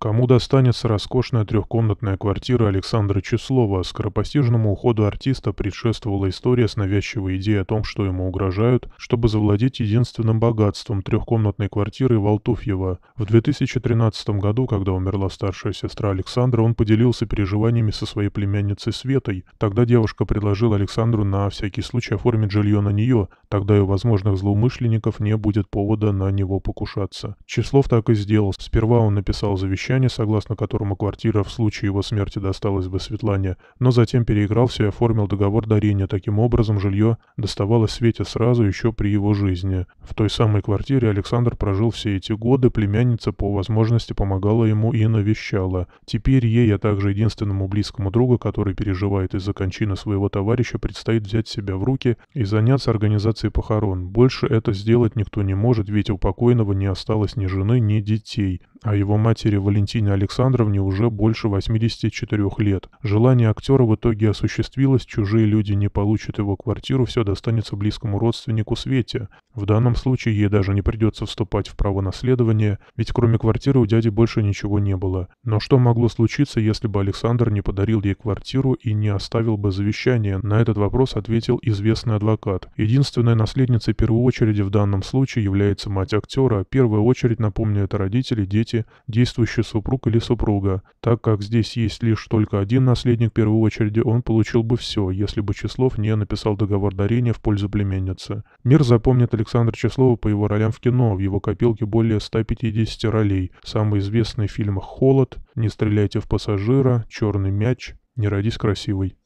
Кому достанется роскошная трехкомнатная квартира Александра Числова, скоропостижному уходу артиста предшествовала история с навязчивой идеей о том, что ему угрожают, чтобы завладеть единственным богатством – трехкомнатной квартиры Волтуфьева. В 2013 году, когда умерла старшая сестра Александра, он поделился переживаниями со своей племянницей Светой. Тогда девушка предложила Александру на всякий случай оформить жилье на нее, тогда и у возможных злоумышленников не будет повода на него покушаться. Числов так и сделал. Сперва он написал завещание завещание, согласно которому квартира в случае его смерти досталась бы Светлане, но затем переигрался и оформил договор дарения. Таким образом, жилье доставалось Свете сразу еще при его жизни. В той самой квартире Александр прожил все эти годы, племянница по возможности помогала ему и навещала. Теперь ей, а также единственному близкому другу, который переживает из-за кончины своего товарища, предстоит взять себя в руки и заняться организацией похорон. Больше это сделать никто не может, ведь у покойного не осталось ни жены, ни детей а его матери Валентине Александровне уже больше 84 лет. Желание актера в итоге осуществилось, чужие люди не получат его квартиру, все достанется близкому родственнику Свете. В данном случае ей даже не придется вступать в право наследования, ведь кроме квартиры у дяди больше ничего не было. Но что могло случиться, если бы Александр не подарил ей квартиру и не оставил бы завещание? На этот вопрос ответил известный адвокат. Единственной наследницей первой очереди в данном случае является мать актера. Первая очередь, напомню, это родители, дети дети, действующий супруг или супруга. Так как здесь есть лишь только один наследник первой очереди, он получил бы все, если бы Числов не написал договор дарения в пользу племенницы. Мир запомнит Александра Числова по его ролям в кино, в его копилке более 150 ролей. Самые известные в «Холод», «Не стреляйте в пассажира», «Черный мяч», «Не родись красивой».